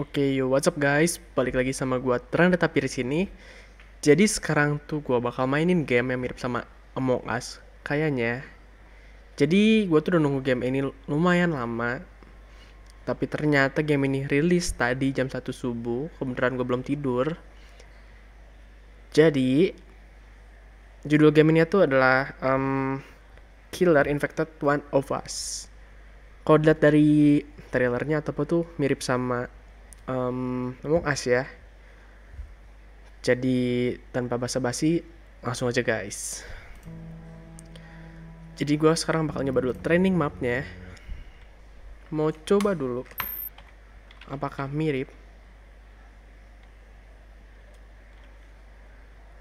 Oke, okay, yo what's up guys? Balik lagi sama gua Terang Tapir sini. Jadi sekarang tuh gua bakal mainin game yang mirip sama Among Us kayaknya. Jadi gua tuh udah nunggu game ini lumayan lama. Tapi ternyata game ini rilis tadi jam 1 subuh, kebetulan gua belum tidur. Jadi judul game ini tuh adalah um, Killer Infected One of Us. Kalau dilihat dari trailernya atau apa tuh mirip sama um, ngomong as ya jadi tanpa basa-basi langsung aja guys jadi gue sekarang bakal nyoba dulu training mapnya mau coba dulu apakah mirip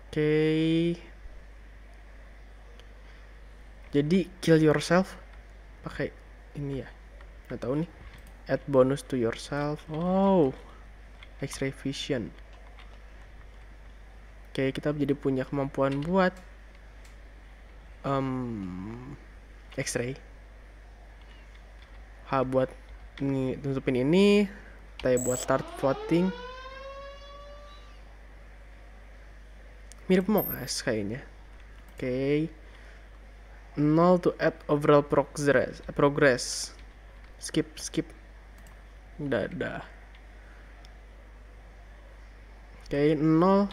oke okay. jadi kill yourself pakai ini ya nggak tahu nih add bonus to yourself Wow, x-ray vision oke okay, kita jadi punya kemampuan buat um, x-ray h buat ini tutupin ini t buat start floating mirip mongas kayaknya oke okay. 0 to add overall progress progress skip skip dadah oke okay, 0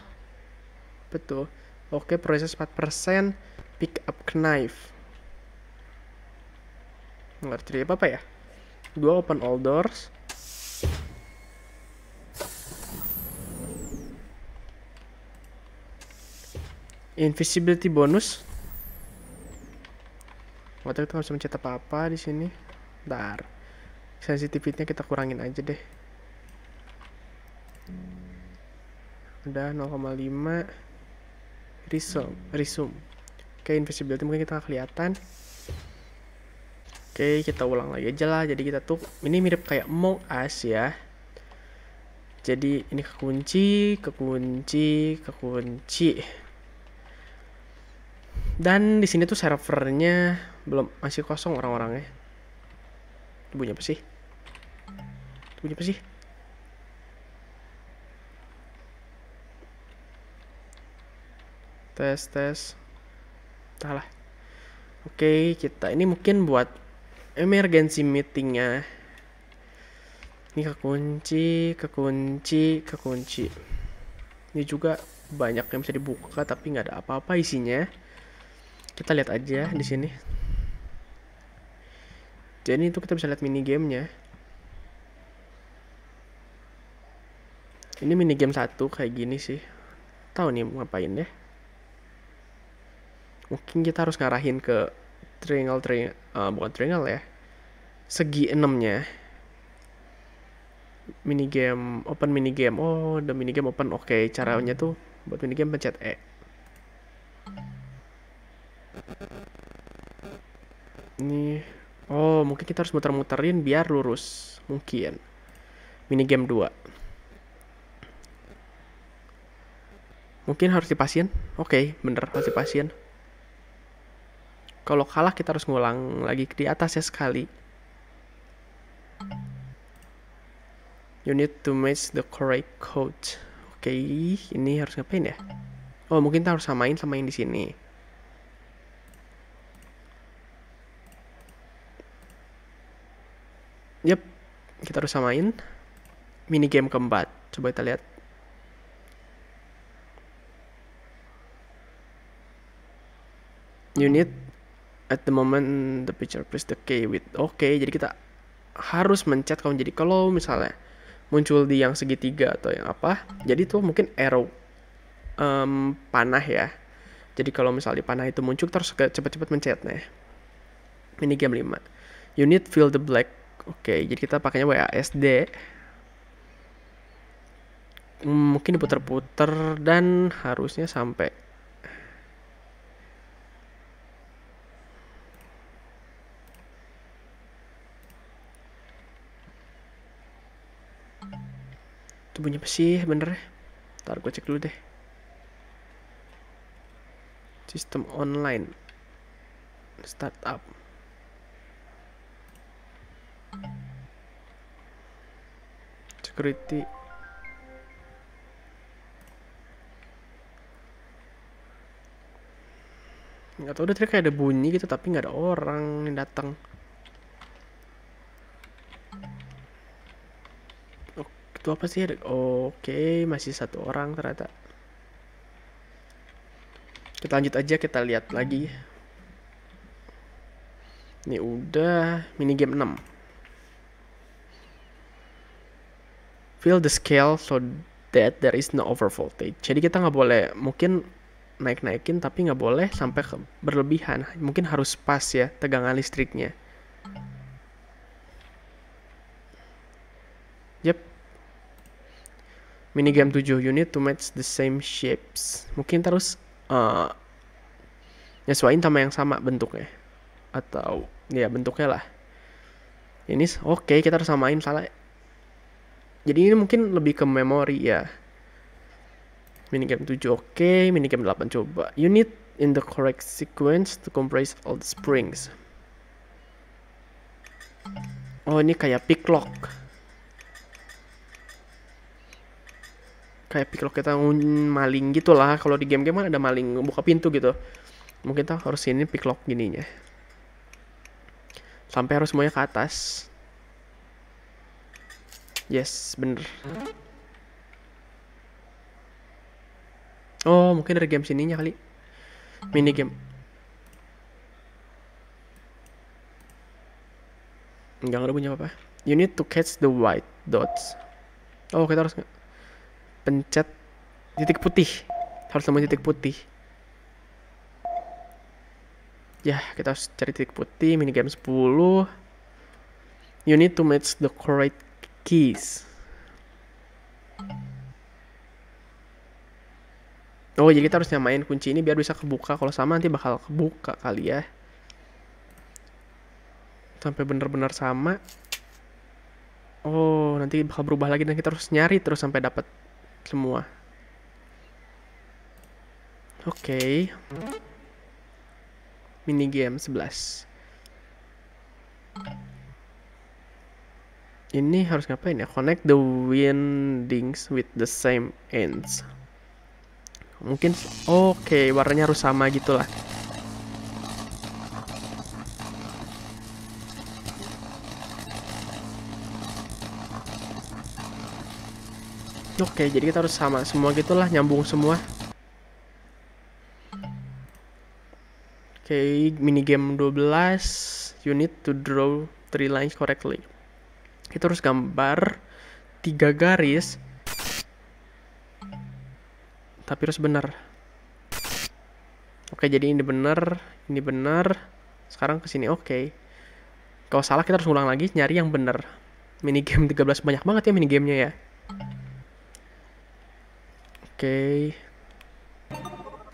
betul oke okay, proses 4% pick up knife nggak terjadi apa apa ya dua open all doors invisibility bonus nggak tahu kita harus mencetak apa apa di sini ntar sensitivitasnya kita kurangin aja deh udah 0,5 resume resume oke okay, invisibility mungkin kita kelihatan oke okay, kita ulang lagi aja lah jadi kita tuh ini mirip kayak Among Us ya jadi ini kekunci kekunci kekunci dan di sini tuh servernya belum masih kosong orang-orangnya bunyi apa sih itu bunyi apa sih? Tes, tes. Entahlah. Oke, kita ini mungkin buat emergency meetingnya. Ini kekunci, kekunci, kekunci. Ini juga banyak yang bisa dibuka tapi nggak ada apa-apa isinya. Kita lihat aja di sini. Jadi itu kita bisa lihat mini gamenya. Ini mini game satu kayak gini sih. Tahu nih ngapain deh. Mungkin kita harus ngarahin ke triangle triangle uh, bukan triangle ya. Segi enamnya. Mini game open mini game. Oh, the mini game open. Oke, okay, caranya tuh buat mini game pencet E. Ini oh, mungkin kita harus muter-muterin biar lurus. Mungkin. Mini game 2. Mungkin harus dipasien. Oke, okay, bener harus dipasien. Kalau kalah kita harus ngulang lagi di atas ya sekali. You need to match the correct code. Oke, okay, ini harus ngapain ya? Oh, mungkin kita harus samain sama yang di sini. Yep, kita harus samain. Mini game keempat. Coba kita lihat. you need at the moment the picture please the key with oke okay, jadi kita harus mencet kalau jadi kalau misalnya muncul di yang segitiga atau yang apa jadi tuh mungkin arrow um, panah ya jadi kalau misalnya panah itu muncul terus cepat-cepat mencetnya ini game 5 unit fill the black oke okay, jadi kita pakainya WASD mungkin diputer-puter dan harusnya sampai itu bunyi apa sih bener ya ntar gue cek dulu deh sistem online startup security nggak tau udah tadi kayak ada bunyi gitu tapi nggak ada orang yang datang itu apa sih oke okay. masih satu orang ternyata kita lanjut aja kita lihat lagi ini udah mini game 6 feel the scale so that there is no over voltage jadi kita nggak boleh mungkin naik-naikin tapi nggak boleh sampai ke berlebihan mungkin harus pas ya tegangan listriknya minigame 7 you need to match the same shapes mungkin terus uh, nyesuaiin sama yang sama bentuknya atau ya bentuknya lah ini oke okay, kita harus samain salah jadi ini mungkin lebih ke memori ya Mini game 7 oke okay. game 8 coba you need in the correct sequence to compress all the springs oh ini kayak pick lock kayak pick kita maling gitu lah kalau di game-game kan ada maling buka pintu gitu mungkin kita harus ini pick lock gininya sampai harus semuanya ke atas yes bener oh mungkin dari game sininya kali mini game Enggak ada punya apa-apa. You need to catch the white dots. Oh, kita harus nggak? pencet titik putih harus nemuin titik putih ya kita harus cari titik putih minigame 10 you need to match the correct keys Oh jadi kita harus nyamain kunci ini biar bisa kebuka Kalau sama nanti bakal kebuka kali ya Sampai benar-benar sama Oh nanti bakal berubah lagi Dan kita harus nyari terus sampai dapat semua. Oke. Okay. Mini game 11. Ini harus ngapain ya? Connect the windings with the same ends. Mungkin oke, okay, warnanya harus sama gitulah. Oke, jadi kita harus sama semua gitulah, nyambung semua. Oke, mini game 12, you need to draw three lines correctly. Kita harus gambar tiga garis, tapi harus benar. Oke, jadi ini benar, ini benar. Sekarang ke sini, oke. Kalau salah kita harus ulang lagi, nyari yang benar. Mini game 13 banyak banget ya mini game-nya ya. Oke.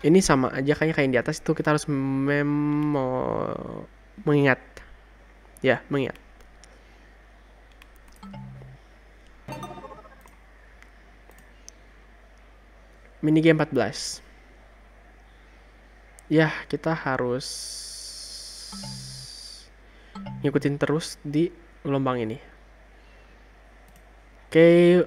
Ini sama aja kayaknya kayak yang di atas itu kita harus memo mengingat. Ya, mengingat. Mini game 14. Ya, kita harus ngikutin terus di gelombang ini. Oke,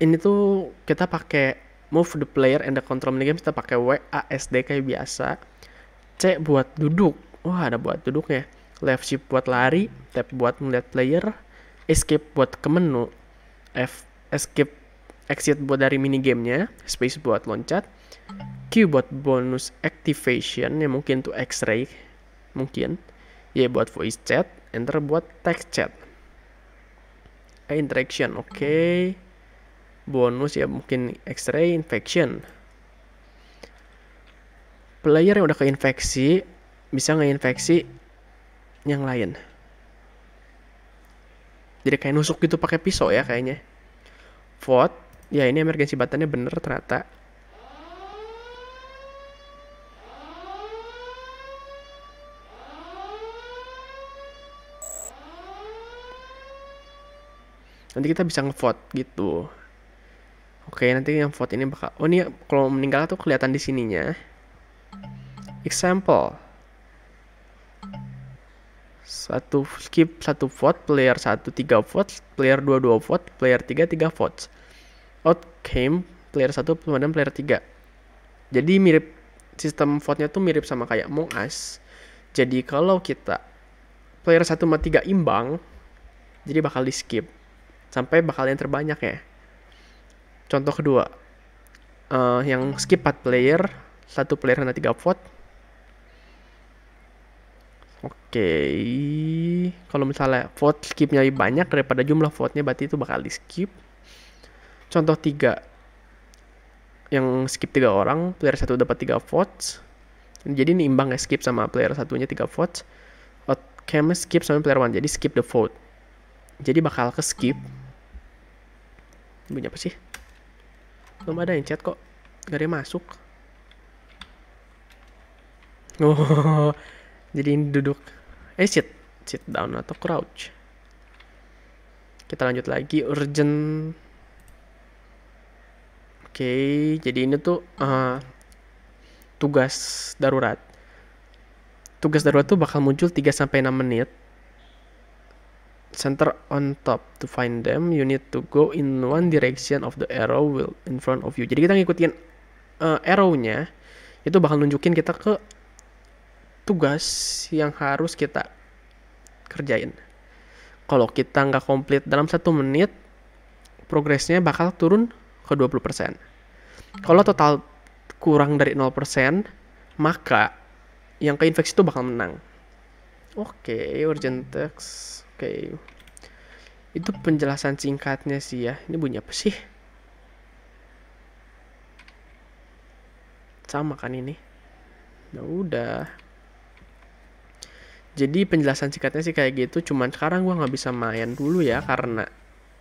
ini tuh kita pakai move the player and the control minigame kita pakai w a s d kayak biasa. C buat duduk. Wah, ada buat duduk ya. Left shift buat lari, tap buat melihat player, escape buat ke menu, F escape exit buat dari mini minigamenya, space buat loncat, Q buat bonus activation yang mungkin tuh X-ray mungkin, Y buat voice chat, enter buat text chat. Eh, interaction, oke. Okay bonus ya mungkin X-ray infection. Player yang udah keinfeksi bisa ngeinfeksi yang lain. Jadi kayak nusuk gitu pakai pisau ya kayaknya. Vote, ya ini emergency buttonnya bener ternyata. Nanti kita bisa ngevote gitu. Oke, nanti yang vote ini bakal Oh, ini kalau meninggal tuh kelihatan di sininya. Example. Satu skip satu vote, player 1 3 vote, player 2 2 vote, player 3 3 votes. Outcome player 1 kemudian player 3. Jadi mirip sistem vote-nya tuh mirip sama kayak Among Us. Jadi kalau kita player 1 sama 3 imbang, jadi bakal di skip sampai bakal yang terbanyak ya. Contoh kedua, uh, yang skip 4 player, satu player kena 3 vote. Oke, okay. kalau misalnya vote skipnya lebih banyak daripada jumlah vote-nya berarti itu bakal di skip. Contoh tiga yang skip tiga orang, player satu dapat tiga votes. Jadi ini imbang ya, skip sama player satunya 3 votes. Outcome skip sama player one jadi skip the vote. Jadi bakal ke skip. Bunyi apa sih? belum ada yang chat kok gak ada yang masuk oh jadi ini duduk eh sit sit down atau crouch kita lanjut lagi urgent oke okay, jadi ini tuh uh, tugas darurat tugas darurat tuh bakal muncul 3 sampai 6 menit center on top to find them you need to go in one direction of the arrow will in front of you jadi kita ngikutin uh, arrownya itu bakal nunjukin kita ke tugas yang harus kita kerjain kalau kita nggak komplit dalam satu menit progresnya bakal turun ke 20% kalau total kurang dari 0% maka yang keinfeksi itu bakal menang oke okay, urgent text okay. itu penjelasan singkatnya sih ya ini bunyi apa sih sama kan ini ya udah jadi penjelasan singkatnya sih kayak gitu cuman sekarang gue nggak bisa main dulu ya karena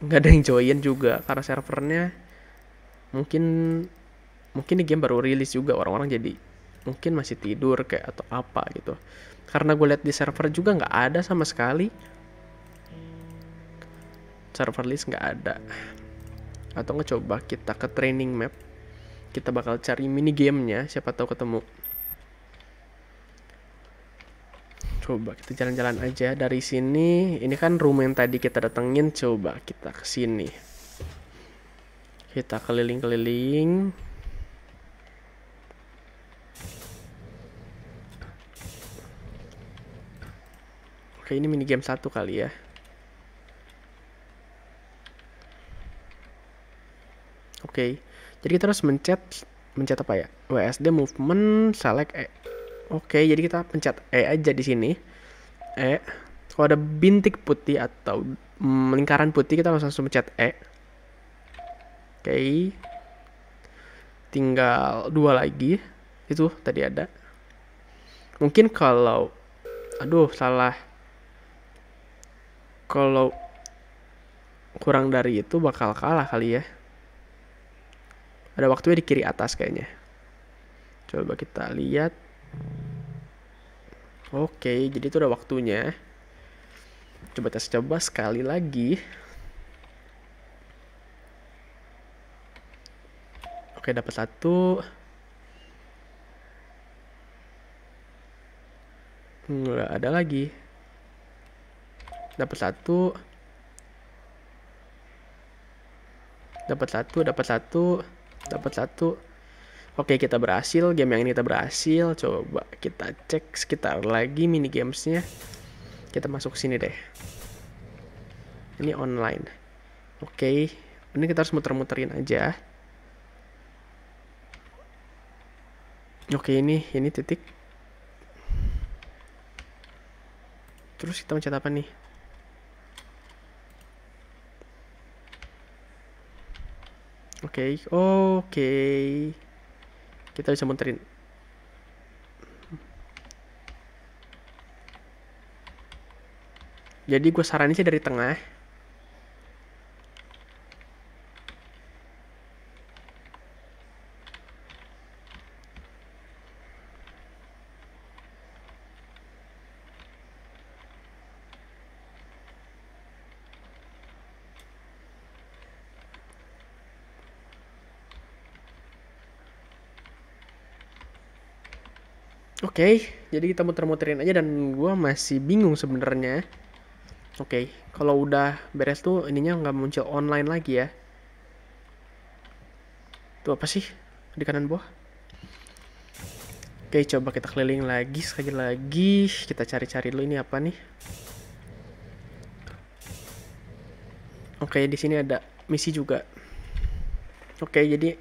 nggak ada yang join juga karena servernya mungkin mungkin ini game baru rilis juga orang-orang jadi mungkin masih tidur kayak atau apa gitu karena gue lihat di server juga nggak ada sama sekali server list nggak ada atau ngecoba kita ke training map kita bakal cari mini gamenya siapa tahu ketemu coba kita jalan-jalan aja dari sini ini kan room yang tadi kita datengin coba kita ke sini kita keliling-keliling oke ini minigame satu kali ya okay. jadi kita harus mencet mencet apa ya WSD movement select E oke okay, jadi kita pencet E aja di sini E kalau ada bintik putih atau mm, lingkaran putih kita langsung mencet E oke okay. tinggal dua lagi itu tadi ada mungkin kalau aduh salah kalau kurang dari itu bakal kalah kali ya ada waktunya di kiri atas kayaknya. Coba kita lihat. Oke, jadi itu udah waktunya. Coba kita coba sekali lagi. Oke, dapat satu. Nggak ada lagi. Dapat satu. Dapat satu, dapat satu dapat satu oke kita berhasil game yang ini kita berhasil coba kita cek sekitar lagi mini gamesnya kita masuk sini deh ini online oke ini kita harus muter-muterin aja oke ini ini titik terus kita mencet apa nih okay. oke okay. kita bisa muterin jadi gue saranin sih dari tengah okay, jadi kita muter-muterin aja dan gue masih bingung sebenarnya. Oke, okay, kalau udah beres tuh ininya nggak muncul online lagi ya. Tuh apa sih di kanan bawah? Oke, okay, coba kita keliling lagi sekali lagi. Kita cari-cari dulu ini apa nih? Oke, okay, di sini ada misi juga. Oke, okay, jadi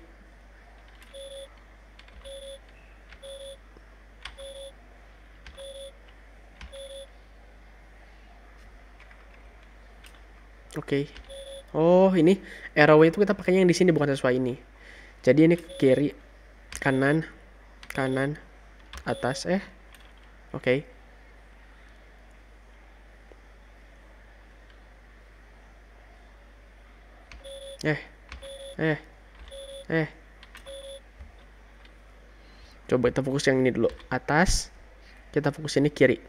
Oke. Okay. Oh, ini arrow itu kita pakainya yang di sini bukan sesuai ini. Jadi ini kiri, kanan, kanan, atas eh. Oke. Okay. Eh. Eh. Eh. Coba kita fokus yang ini dulu. Atas. Kita fokus ini kiri.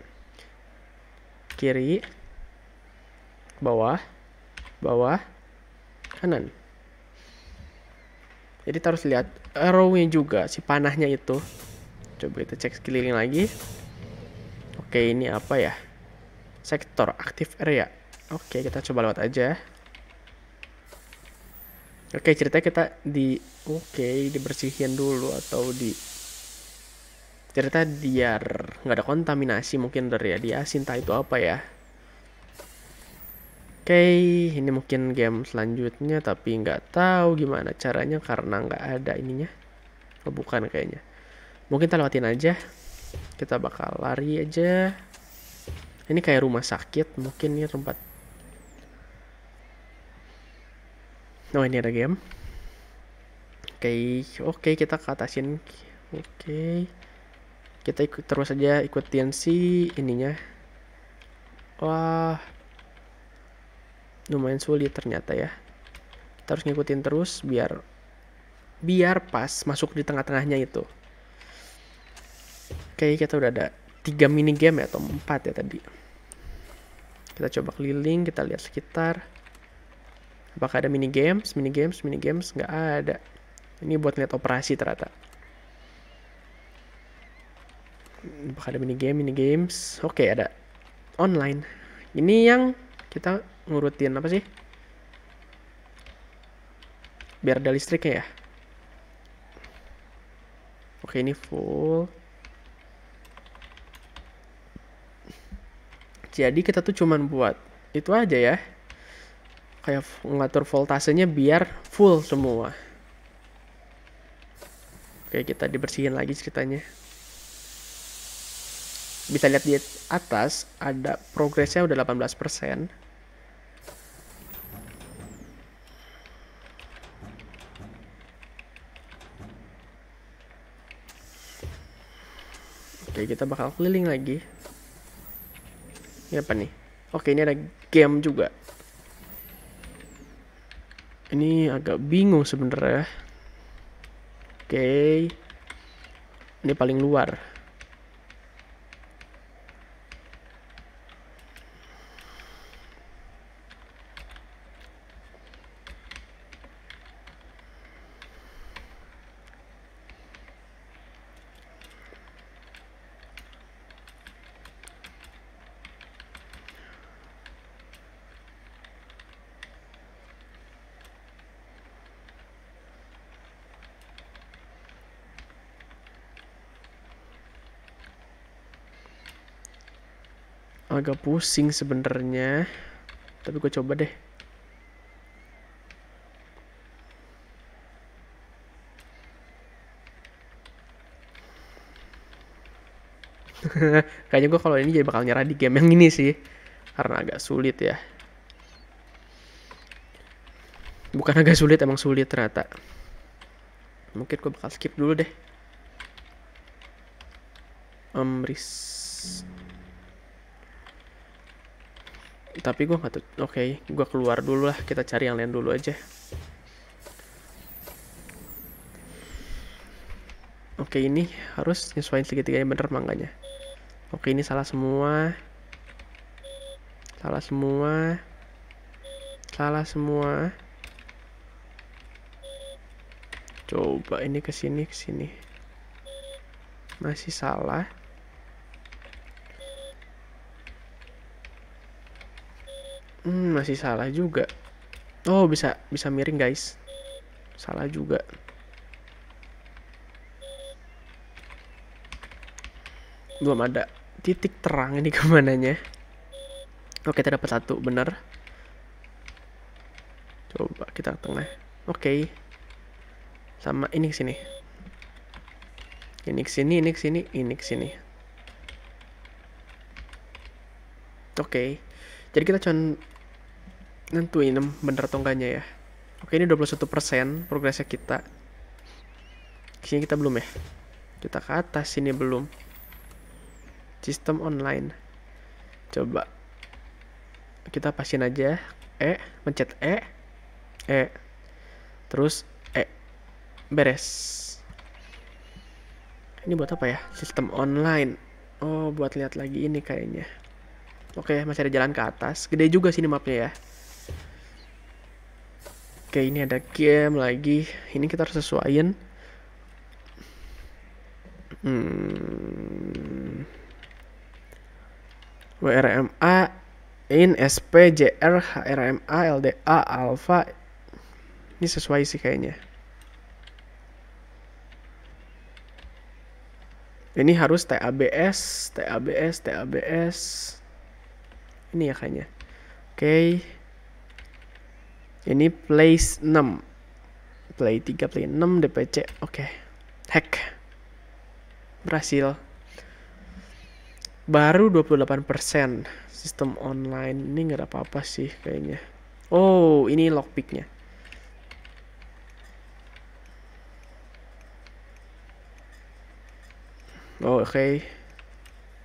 Kiri. Bawah bawah kanan jadi terus harus lihat arrownya juga si panahnya itu coba kita cek sekeliling lagi oke ini apa ya sektor aktif area oke kita coba lewat aja oke cerita kita di oke dibersihin dulu atau di cerita diar nggak ada kontaminasi mungkin dari ya dia sinta itu apa ya okay, ini mungkin game selanjutnya tapi nggak tahu gimana caranya karena nggak ada ininya. Oh, bukan kayaknya. Mungkin kita lewatin aja. Kita bakal lari aja. Ini kayak rumah sakit, mungkin ini ya, tempat. Oh, ini ada game. Oke, okay. oke okay, kita ke atasin. Oke. Okay. Kita ikut terus aja ikutin si ininya. Wah, lumayan sulit ternyata ya kita harus ngikutin terus biar biar pas masuk di tengah-tengahnya itu oke kita udah ada tiga mini game ya atau empat ya tadi kita coba keliling kita lihat sekitar apakah ada mini games mini games mini games nggak ada ini buat lihat operasi ternyata apakah ada mini game mini games oke ada online ini yang kita ngurutin apa sih biar ada listriknya ya oke ini full jadi kita tuh cuman buat itu aja ya kayak ngatur voltasenya biar full semua oke kita dibersihin lagi ceritanya bisa lihat di atas ada progresnya udah 18%. Oke, kita bakal keliling lagi. Ini apa nih? Oke, ini ada game juga. Ini agak bingung sebenarnya. Oke. Ini paling luar. agak pusing sebenarnya tapi gue coba deh kayaknya gue kalau ini jadi bakal nyerah di game yang ini sih karena agak sulit ya bukan agak sulit emang sulit ternyata mungkin gue bakal skip dulu deh um, tapi gue nggak tuh oke okay, gue keluar dulu lah kita cari yang lain dulu aja oke okay, ini harus nyesuaiin segitiganya bener mangganya oke okay, ini salah semua salah semua salah semua coba ini kesini kesini masih salah masih salah juga. Oh, bisa bisa miring, guys. Salah juga. Belum ada titik terang ini kemananya. Oke, kita dapat satu, bener. Coba kita ke tengah. Oke. Sama ini ke sini. Ini ke sini, ini ke sini, ini ke sini. Oke. Jadi kita cuman nentuin bener atau enggaknya ya oke ini 21% progresnya kita sini kita belum ya kita ke atas sini belum sistem online coba kita pasin aja E mencet E E terus E beres ini buat apa ya sistem online oh buat lihat lagi ini kayaknya oke masih ada jalan ke atas gede juga sini mapnya ya Oke ini ada game lagi ini kita harus sesuaiin hmm, WRMA in SP JR HRMA LDA alpha ini sesuai sih kayaknya ini harus TABS TABS TABS ini ya kayaknya oke okay. Ini place 6. Play 3, play 6, DPC. Oke. Okay. Hack. Berhasil. Baru 28% sistem online. Ini nggak ada apa-apa sih kayaknya. Oh, ini lockpicknya. Oh, oke. Okay.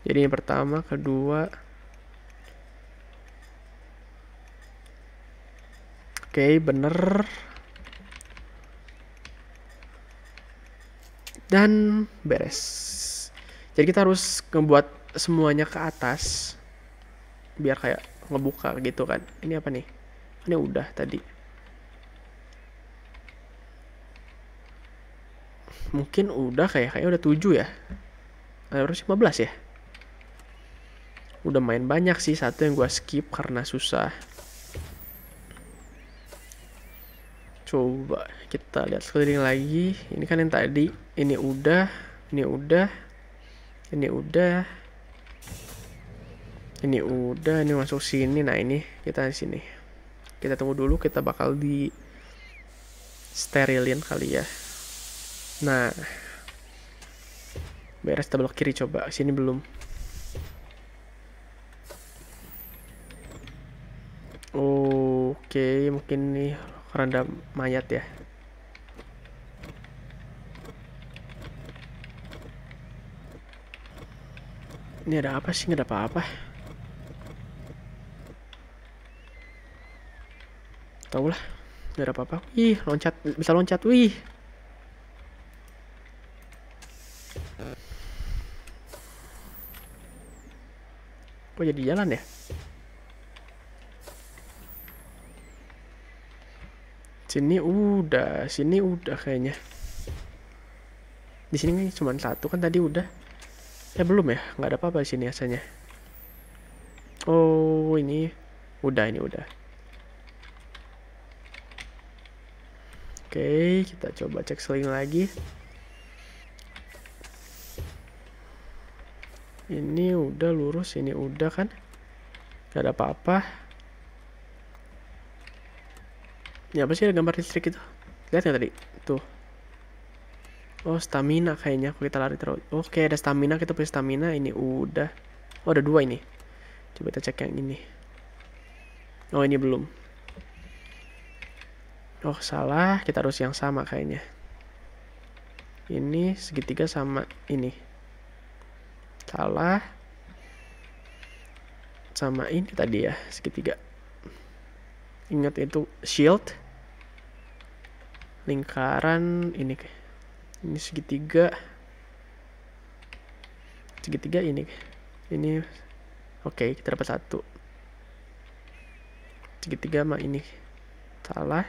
Jadi yang pertama, kedua, okay, bener dan beres jadi kita harus membuat semuanya ke atas biar kayak ngebuka gitu kan ini apa nih ini udah tadi mungkin udah kayak kayak udah 7 ya harus 15 ya udah main banyak sih satu yang gue skip karena susah coba kita lihat sekeliling lagi ini kan yang tadi ini udah ini udah ini udah ini udah ini masuk sini nah ini kita di sini kita tunggu dulu kita bakal di sterilin kali ya nah beres tabel kiri coba sini belum oke mungkin nih keranda mayat ya ini ada apa sih nggak ada apa-apa Tahu lah nggak ada apa-apa wih loncat bisa loncat wih kok jadi jalan ya sini udah sini udah kayaknya di sini cuma satu kan tadi udah eh belum ya nggak ada apa-apa di sini asalnya oh ini udah ini udah oke kita coba cek seling lagi ini udah lurus ini udah kan nggak ada apa-apa ya apa sih ada gambar listrik itu lihat nggak tadi tuh oh stamina kayaknya kalau kita lari terus oke okay, ada stamina kita punya stamina ini udah oh ada dua ini coba kita cek yang ini oh ini belum oh salah kita harus yang sama kayaknya ini segitiga sama ini salah sama ini tadi ya segitiga ingat itu shield lingkaran ini ini segitiga segitiga ini ini oke kita dapat satu segitiga mah ini salah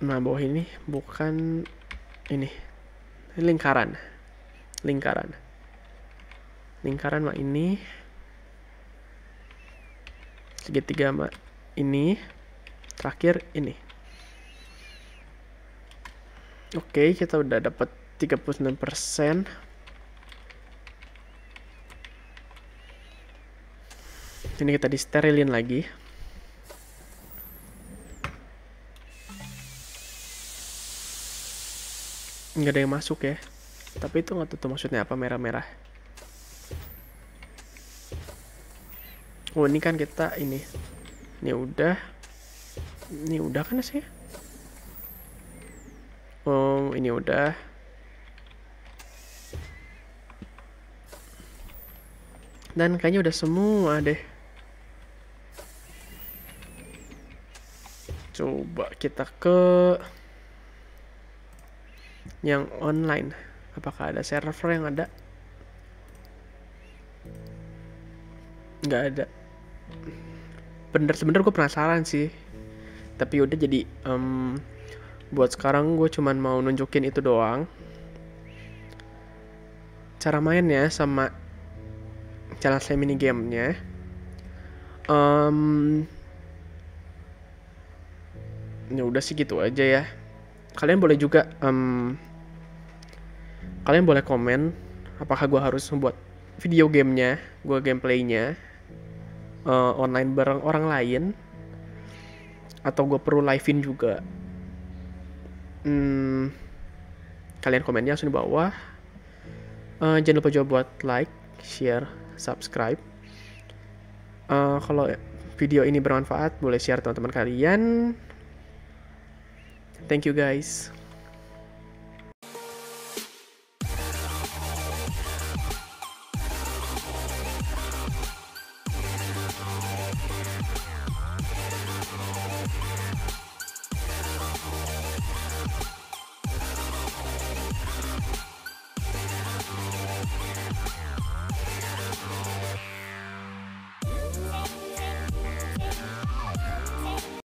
nah bawah ini bukan ini, ini lingkaran lingkaran lingkaran mah ini segitiga mah ini terakhir ini oke okay, kita udah dapat 39% ini kita disterilin lagi nggak ada yang masuk ya tapi itu nggak tentu maksudnya apa merah-merah oh ini kan kita ini ini udah ini udah kan sih oh ini udah dan kayaknya udah semua deh coba kita ke yang online apakah ada server yang ada nggak ada bener sebenernya gue penasaran sih tapi udah jadi um, buat sekarang gue cuman mau nunjukin itu doang cara mainnya sama cara saya mini gamenya um, ya udah sih gitu aja ya kalian boleh juga um, kalian boleh komen apakah gue harus membuat video gamenya gue gameplaynya uh, online bareng orang lain atau gue perlu live-in juga hmm, kalian komennya langsung di bawah uh, jangan lupa juga buat like share subscribe uh, kalau video ini bermanfaat boleh share teman-teman kalian thank you guys